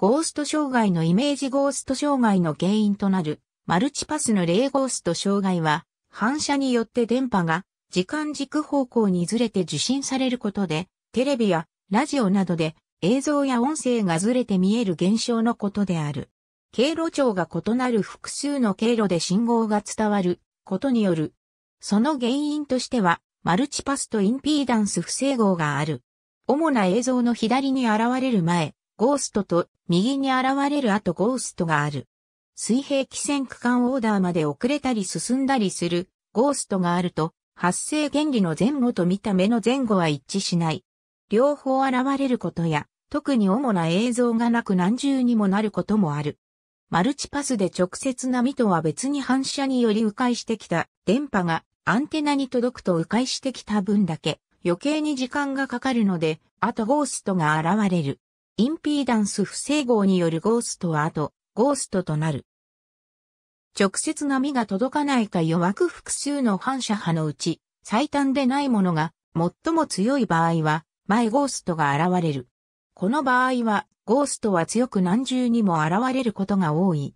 ゴースト障害のイメージゴースト障害の原因となるマルチパスの霊ゴースト障害は反射によって電波が時間軸方向にずれて受信されることでテレビやラジオなどで映像や音声がずれて見える現象のことである。経路長が異なる複数の経路で信号が伝わることによる。その原因としてはマルチパスとインピーダンス不整合がある。主な映像の左に現れる前、ゴーストと右に現れる後ゴーストがある。水平気線区間オーダーまで遅れたり進んだりするゴーストがあると発生原理の前後と見た目の前後は一致しない。両方現れることや特に主な映像がなく何重にもなることもある。マルチパスで直接波とは別に反射により迂回してきた電波がアンテナに届くと迂回してきた分だけ余計に時間がかかるので、あとゴーストが現れる。インピーダンス不整合によるゴーストは後、ゴーストとなる。直接波が届かないか弱く複数の反射波のうち、最短でないものが最も強い場合は、前ゴーストが現れる。この場合は、ゴーストは強く何重にも現れることが多い。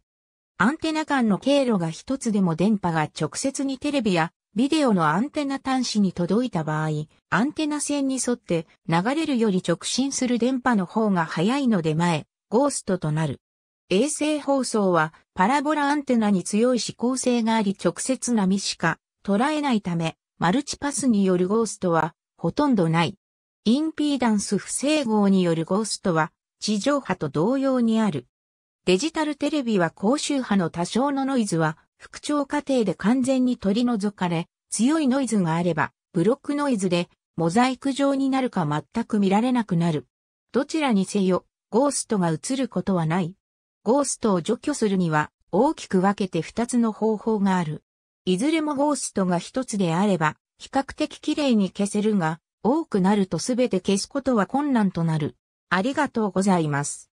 アンテナ間の経路が一つでも電波が直接にテレビやビデオのアンテナ端子に届いた場合、アンテナ線に沿って流れるより直進する電波の方が早いので前、ゴーストとなる。衛星放送はパラボラアンテナに強い指向性があり直接波しか捉えないため、マルチパスによるゴーストはほとんどない。インピーダンス不整合によるゴーストは地上波と同様にある。デジタルテレビは高周波の多少のノイズは復調過程で完全に取り除かれ、強いノイズがあれば、ブロックノイズで、モザイク状になるか全く見られなくなる。どちらにせよ、ゴーストが映ることはない。ゴーストを除去するには、大きく分けて2つの方法がある。いずれもゴーストが1つであれば、比較的綺麗に消せるが、多くなるとすべて消すことは困難となる。ありがとうございます。